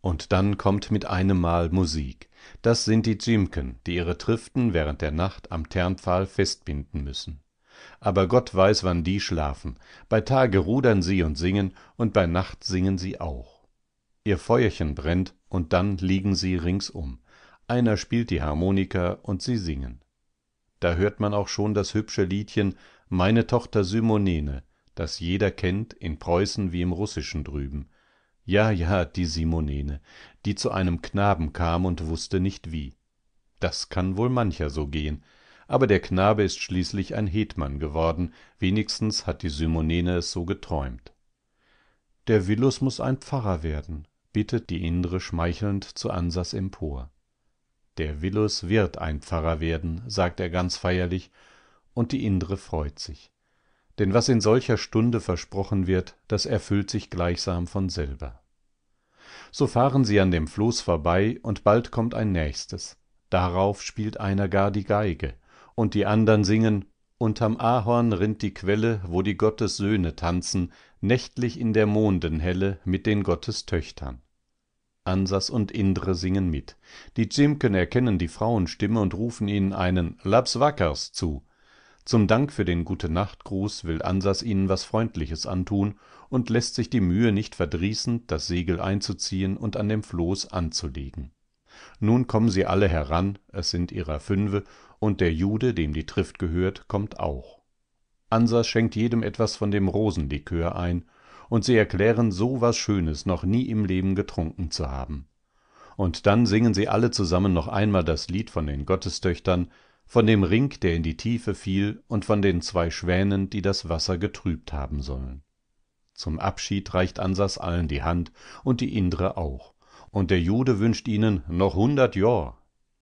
und dann kommt mit einem Mal musik das sind die dzimken die ihre triften während der nacht am ternpfahl festbinden müssen aber gott weiß wann die schlafen bei tage rudern sie und singen und bei nacht singen sie auch ihr feuerchen brennt und dann liegen sie ringsum einer spielt die harmonika und sie singen da hört man auch schon das hübsche liedchen meine tochter symonene das jeder kennt in preußen wie im russischen drüben ja ja die simonene die zu einem knaben kam und wußte nicht wie das kann wohl mancher so gehen aber der knabe ist schließlich ein hetman geworden wenigstens hat die simonene es so geträumt der willus muß ein pfarrer werden bittet die indre schmeichelnd zu ansas empor der willus wird ein pfarrer werden sagt er ganz feierlich und die indre freut sich denn was in solcher stunde versprochen wird das erfüllt sich gleichsam von selber so fahren sie an dem floß vorbei und bald kommt ein nächstes darauf spielt einer gar die geige und die andern singen unterm ahorn rinnt die quelle wo die gottessöhne tanzen nächtlich in der mondenhelle mit den gottestöchtern ansas und indre singen mit die dzimken erkennen die frauenstimme und rufen ihnen einen lapp's wackers zu zum dank für den Gute-Nacht-Gruß will ansas ihnen was freundliches antun und läßt sich die mühe nicht verdrießen das segel einzuziehen und an dem floß anzulegen nun kommen sie alle heran es sind ihrer fünfe und der jude dem die trift gehört kommt auch ansas schenkt jedem etwas von dem rosenlikör ein und sie erklären so was schönes noch nie im leben getrunken zu haben und dann singen sie alle zusammen noch einmal das lied von den Gottestöchtern, von dem ring der in die tiefe fiel und von den zwei schwänen die das wasser getrübt haben sollen zum abschied reicht ansas allen die hand und die indre auch und der jude wünscht ihnen noch hundert johr